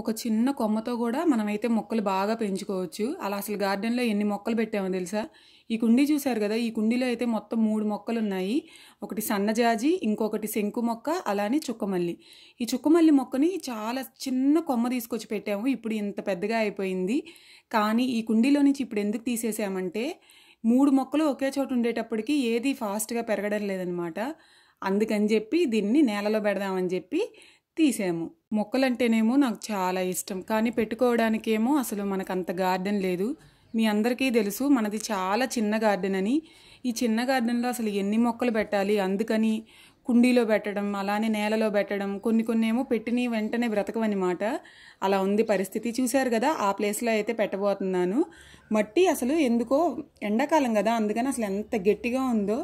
ఒక చిన్న కొమ్మతో కూడా మనమైతే మొక్కలు బాగా పెంచుకోవచ్చు అలా అసలు గార్డెన్లో ఎన్ని మొక్కలు పెట్టామో తెలుసా ఈ కుండీ చూశారు కదా ఈ కుండీలో అయితే మొత్తం మూడు మొక్కలు ఉన్నాయి ఒకటి సన్నజాజి ఇంకొకటి శంకు మొక్క అలానే చుక్కమల్లి ఈ చుక్కమల్లి మొక్కని చాలా చిన్న కొమ్మ తీసుకొచ్చి పెట్టాము ఇప్పుడు ఇంత పెద్దగా అయిపోయింది కానీ ఈ కుండీలో నుంచి ఇప్పుడు ఎందుకు తీసేసామంటే మూడు మొక్కలు ఒకే చోట ఉండేటప్పటికి ఏది ఫాస్ట్గా పెరగడం లేదనమాట అందుకని చెప్పి దీన్ని నేలలో పెడదామని చెప్పి తీసాము మొక్కలంటేనేమో నాకు చాలా ఇష్టం కానీ పెట్టుకోవడానికేమో అసలు మనకు అంత గార్డెన్ లేదు మీ అందరికీ తెలుసు మనది చాలా చిన్న గార్డెన్ అని ఈ చిన్న గార్డెన్లో అసలు ఎన్ని మొక్కలు పెట్టాలి అందుకని కుండీలో పెట్టడం అలానే నేలలో పెట్టడం కొన్ని కొన్ని ఏమో పెట్టిన వెంటనే బ్రతకవన్నమాట అలా ఉంది పరిస్థితి చూశారు కదా ఆ ప్లేస్లో అయితే పెట్టబోతున్నాను మట్టి అసలు ఎందుకో ఎండాకాలం కదా అందుకని అసలు ఎంత గట్టిగా ఉందో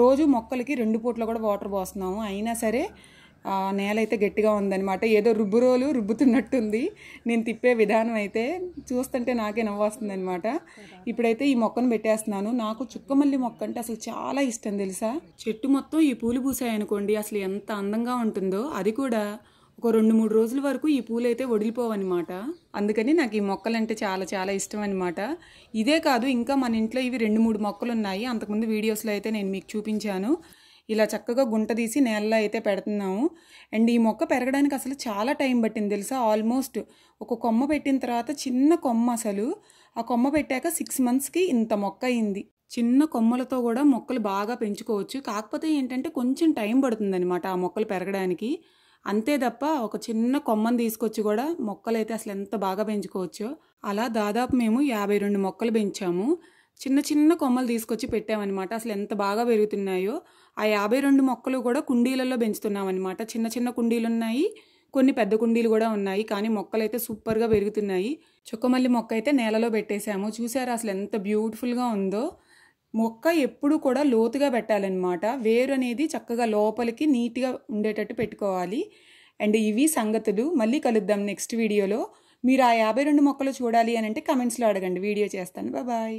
రోజు మొక్కలకి రెండు పూట్లు కూడా వాటర్ పోస్తున్నాము అయినా సరే నేల అయితే గట్టిగా ఉందనమాట ఏదో రుబ్బురోలు రుబ్బుతున్నట్టుంది నేను తిప్పే విధానం అయితే చూస్తుంటే నాకే నవ్వాస్తుంది అనమాట ఇప్పుడైతే ఈ మొక్కను పెట్టేస్తున్నాను నాకు చుక్కమల్లి మొక్క అంటే అసలు చాలా ఇష్టం తెలుసా చెట్టు మొత్తం ఈ పూలు పూసాయనుకోండి అసలు ఎంత అందంగా ఉంటుందో అది కూడా ఒక రెండు మూడు రోజుల వరకు ఈ పూలు అయితే వదిలిపోవన్నమాట అందుకని నాకు ఈ మొక్కలంటే చాలా చాలా ఇష్టం అనమాట ఇదే కాదు ఇంకా మన ఇంట్లో ఇవి రెండు మూడు మొక్కలు ఉన్నాయి అంతకుముందు వీడియోస్లో అయితే నేను మీకు చూపించాను ఇలా చక్కగా గుంట తీసి నేలలో అయితే పెడుతున్నాము అండ్ ఈ మొక్క పెరగడానికి అసలు చాలా టైం పట్టింది తెలుసా ఆల్మోస్ట్ ఒక కొమ్మ పెట్టిన తర్వాత చిన్న కొమ్మ అసలు ఆ కొమ్మ పెట్టాక సిక్స్ మంత్స్కి ఇంత మొక్క అయింది చిన్న కొమ్మలతో కూడా మొక్కలు బాగా పెంచుకోవచ్చు కాకపోతే ఏంటంటే కొంచెం టైం పడుతుందనమాట ఆ మొక్కలు పెరగడానికి అంతే తప్ప ఒక చిన్న కొమ్మను తీసుకొచ్చి కూడా మొక్కలు అయితే అసలు ఎంత బాగా పెంచుకోవచ్చో అలా దాదాపు మేము యాభై రెండు మొక్కలు పెంచాము చిన్న చిన్న కొమ్మలు తీసుకొచ్చి పెట్టామన్నమాట అసలు ఎంత బాగా పెరుగుతున్నాయో ఆ యాభై రెండు మొక్కలు కూడా కుండీలలో పెంచుతున్నామన్నమాట చిన్న చిన్న కుండీలు ఉన్నాయి కొన్ని పెద్ద కుండీలు కూడా ఉన్నాయి కానీ మొక్కలు అయితే సూపర్గా పెరుగుతున్నాయి చుక్కమల్లి మొక్క అయితే నేలలో పెట్టేశాము చూసారా అసలు ఎంత బ్యూటిఫుల్గా ఉందో మొక్క ఎప్పుడు కూడా లోతుగా పెట్టాలన్నమాట వేరు అనేది చక్కగా లోపలికి నీట్గా ఉండేటట్టు పెట్టుకోవాలి అండ్ ఇవి సంగతులు మళ్ళీ కలుద్దాం నెక్స్ట్ వీడియోలో మీరు ఆ యాభై రెండు మొక్కలు చూడాలి అని అంటే కమెంట్స్లో అడగండి వీడియో చేస్తాను బాయ్